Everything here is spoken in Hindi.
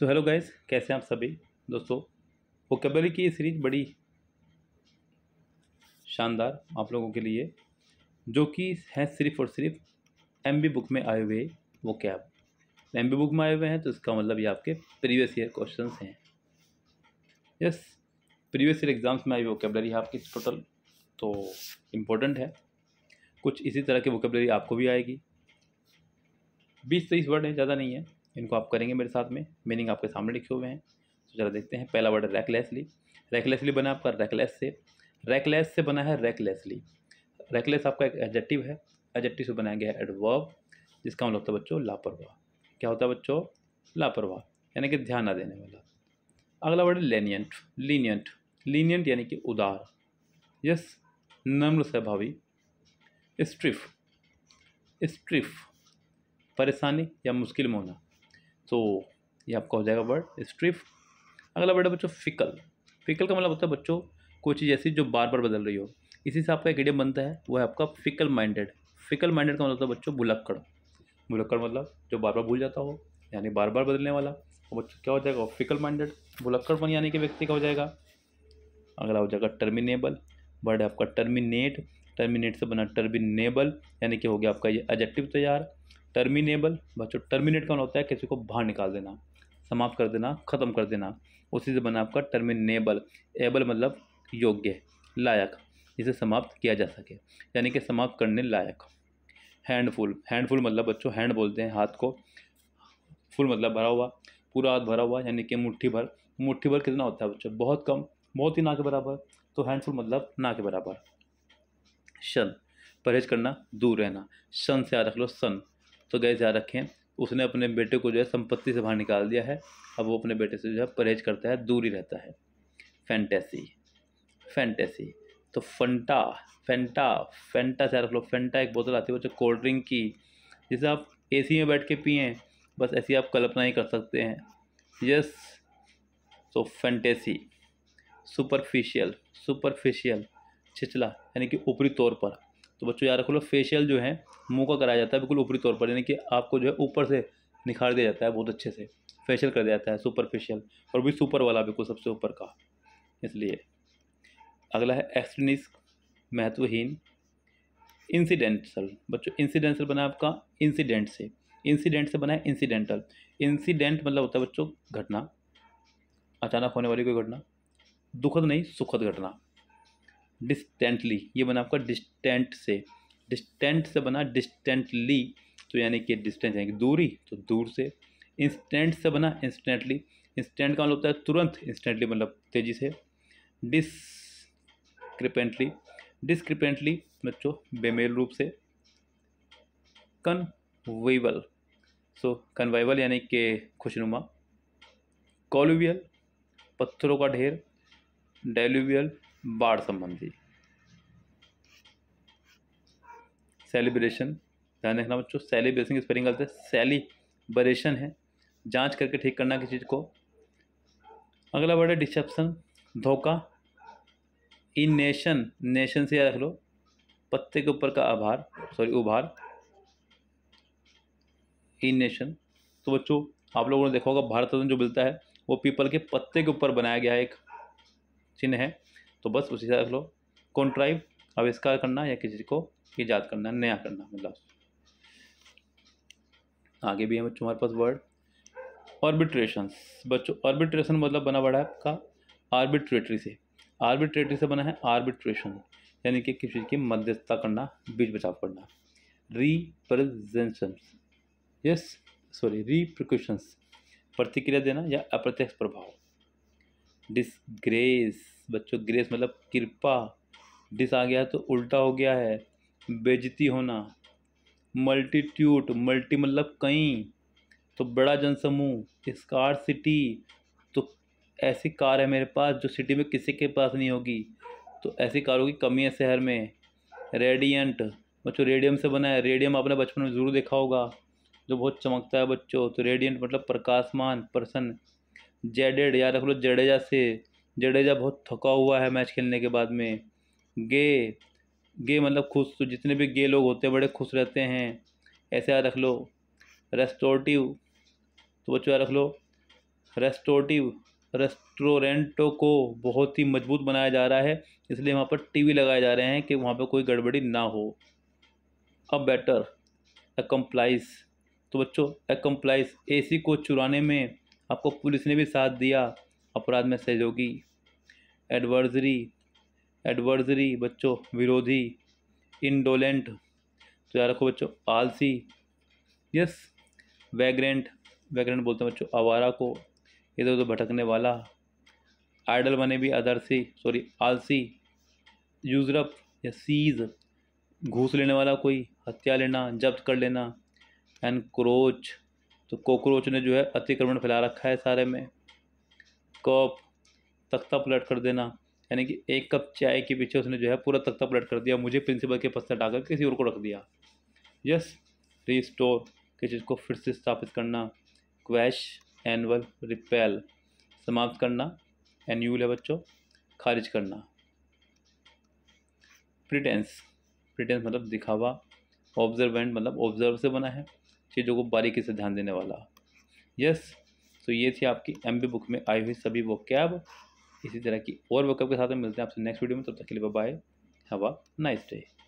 सो हेलो गाइस कैसे हैं आप सभी दोस्तों वो कबरी की सीरीज बड़ी शानदार आप लोगों के लिए जो कि है सिर्फ और सिर्फ एम बी बुक में आए हुए वो कैब एम बी बुक में आए हुए हैं तो इसका मतलब ये आपके प्रीवियस ईयर क्वेश्चन हैं यस प्रीवियस ईयर एग्ज़ाम्स में आई हुई वोकेबलरी है आपकी टोटल तो इम्पोर्टेंट है कुछ इसी तरह की वोकेबलरी आपको भी आएगी बीस तेईस वर्ड है ज़्यादा नहीं है इनको आप करेंगे मेरे साथ में मीनिंग आपके सामने लिखे हुए हैं तो जरा देखते हैं पहला वर्ड रेकलेसली रेकलेसली बना आपका रेकलेस से रेकलेस से बना है रेकलेसली रेकलेस आपका एक एडजेक्टिव है एडजेक्टिव से बनाया गया है एडवर्ब जिसका मतलब होता है बच्चों लापरवाह क्या होता है बच्चों लापरवाह यानी कि ध्यान ना देने वाला अगला वर्ड लेनियंट लीनियंट लीनियंट यानी कि उदार यस नम्र स्वभावी स्ट्रिफ स्ट्रिफ परेशानी या मुश्किल में होना तो ये आपका हो जाएगा वर्ड स्ट्रिफ अगला वर्ड है बच्चों फिकल फिकल का मतलब होता है बच्चों कोई चीज़ ऐसी जो बार बार बदल रही हो इसी से आपका एक एडियम बनता है वो है आपका फिकल माइंडेड फिकल माइंडेड का मतलब होता है बच्चों बुलक्कड़ बुलक्कड़ मतलब जो बार बार भूल जाता हो यानी बार बार बदलने वाला वो बच्चों क्या हो जाएगा फिकल माइंडेड बन यानी कि व्यक्ति का हो जाएगा अगला हो जाएगा टर्मिनेबल वर्ड है आपका टर्मिनेट टर्मिनेट से बना टर्मिनेबल यानी कि हो गया आपका ये एजेक्टिव तैयार टर्मिनेबल बच्चों टर्मिनेट कौन होता है किसी को बाहर निकाल देना समाप्त कर देना ख़त्म कर देना उसी से बना आपका टर्मिनेबल एबल मतलब योग्य लायक जिसे समाप्त किया जा सके यानी कि समाप्त करने लायक हैंडफुल हैंडफुल मतलब बच्चों हैंड बोलते हैं हाथ को फुल मतलब भरा हुआ पूरा हाथ भरा हुआ यानी कि मुट्ठी भर मुट्ठी भर कितना होता है बच्चों बहुत कम बहुत ही ना के बराबर तो हैंडफुल मतलब ना के बराबर शन परहेज करना दूर रहना शन से याद रख लो सन तो गए याद रखें उसने अपने बेटे को जो है संपत्ति से बाहर निकाल दिया है अब वो अपने बेटे से जो है परहेज करता है दूरी रहता है फैंटेसी फैंटेसी तो फंटा फेंटा फेंटा से रख लो फेंटा एक बोतल आती है बच्चों कोल्ड ड्रिंक की जिसे आप एसी में बैठ के पिए बस ऐसी आप कल्पना ही कर सकते हैं यस तो फेंटेसी सुपरफिशियल सुपरफिशियल छिछला यानी कि ऊपरी तौर पर तो बच्चों याद रख लो फेशियल जो है मुंह का कराया जाता है बिल्कुल ऊपरी तौर पर यानी कि आपको जो है ऊपर से निखार दिया जाता है बहुत अच्छे से फेशियल कर दिया जाता है सुपर फेशियल और भी सुपर वाला बिल्कुल सबसे ऊपर का इसलिए अगला है एक्सट्रनिस्क महत्वहीन इंसीडेंटल बच्चों इंसीडेंटल बना आपका इंसीडेंट से इंसीडेंट से बना है इंसीडेंटल इंसीडेंट मतलब होता है बच्चों घटना अचानक होने वाली कोई घटना दुखद नहीं सुखद घटना डिस्टेंटली ये बना आपका डिस्टेंट से डिस्टेंट से बना डिस्टेंटली तो यानी कि डिस्टेंस यानी कि दूरी तो दूर से इंस्टेंट से बना इंस्टेंटली इंस्टेंट का मतलब होता है तुरंत इंस्टेंटली मतलब तेज़ी से डिस्क्रिपेंटली डिस्क्रिपेंटली बच्चों बेमेल रूप से कन्वेबल सो कन्वाइवल यानी कि खुशनुमा कॉलुवियल पत्थरों का ढेर डेल्यूवियल बाढ़ संबंधी सेलिब्रेशन ध्यान रखना बच्चों सेलिब्रेशन की स्पेलिंग गलत है सेलिब्रेशन है जांच करके ठीक करना किसी चीज़ को अगला वर्ड है डिसेप्शन धोखा इन नेशन नेशन से याद रख लो पत्ते के ऊपर का आभार सॉरी उभार इन नेशन तो बच्चों आप लोगों ने देखा होगा भारत रत्न जो मिलता है वो पीपल के पत्ते के ऊपर बनाया गया है एक चिन्ह है तो बस उसी हिसाब लो कॉन्ट्राइव आविष्कार करना या किसी को ईजाद करना नया करना मतलब आगे भी है बच्चों हमारे पास वर्ड ऑर्बिट्रेशन बच्चों ऑर्बिट्रेशन मतलब बना पड़ा है आपका आर्बिट्रेटरी से आर्बिट्रेटरी से बना है आर्बिट्रेशन यानी कि किसी चीज़ की मध्यस्थता करना बीच बचाव करना रिप्रेजेंशंस यस सॉरी रिप्रिकॉशंस प्रतिक्रिया देना या अप्रत्यक्ष प्रभाव डिसग्रेस बच्चों ग्रेस मतलब कृपा डिस आ गया तो उल्टा हो गया है बेजती होना मल्टीट्यूट मल्टी मतलब कई तो बड़ा जनसमूह स्कार सिटी तो ऐसी कार है मेरे पास जो सिटी में किसी के पास नहीं होगी तो ऐसी कारों की कमी है शहर में रेडियंट बच्चों रेडियम से बना है रेडियम आपने बचपन में ज़रूर देखा होगा जो बहुत चमकता है बच्चों तो रेडियंट मतलब प्रकाशमान प्रसन्न जेडेड याद रख लो जडेजा से जडेजा बहुत थका हुआ है मैच खेलने के बाद में गे गे मतलब खुश तो जितने भी गे लोग होते हैं बड़े खुश रहते हैं याद रख लो रेस्टोरेटिव तो बच्चों रख लो रेस्टोरेटिव रेस्टोरेंटों को बहुत ही मजबूत बनाया जा रहा है इसलिए वहाँ पर टीवी लगाए जा रहे हैं कि वहाँ पर कोई गड़बड़ी ना हो अब बेटर अकम्प्लाइज तो बच्चों अकम्प्लाइज एसी को चुराने में आपको पुलिस ने भी साथ दिया अपराध में सहयोगी एडवर्जरी एडवर्जरी बच्चों विरोधी इंडोलेंट तो याद रखो बच्चों आलसी यस वैग्रेंट वैग्रेंट बोलते हैं बच्चों आवारा को इधर उधर भटकने वाला आइडल बने भी अदरसी सॉरी आलसी यूजरप या सीज घूस लेने वाला कोई हत्या लेना जब्त कर लेना एंड क्रोच तो कॉकरोच ने जो है अतिक्रमण फैला रखा है सारे में कप तख्ता पलट कर देना यानी कि एक कप चाय के पीछे उसने जो है पूरा तख्ता पलट कर दिया मुझे प्रिंसिपल के पद से हटाकर किसी और को रख दिया यस री स्टोर किसी चीज़ को फिर से स्थापित करना क्वैश एनअल रिपेल समाप्त करना एन्यूल है बच्चों खारिज करना प्रिटेंस प्रिटेंस मतलब दिखावा ऑब्जर्वेंट मतलब ऑब्जर्व से बना है चीज़ों को बारीकी से ध्यान देने वाला यस तो ये थी आपकी एम बुक में आई हुई सभी वो कैब इसी तरह की और वो कैब के साथ में मिलते हैं आपसे नेक्स्ट वीडियो में तब तो तक के लिए bye have a nice day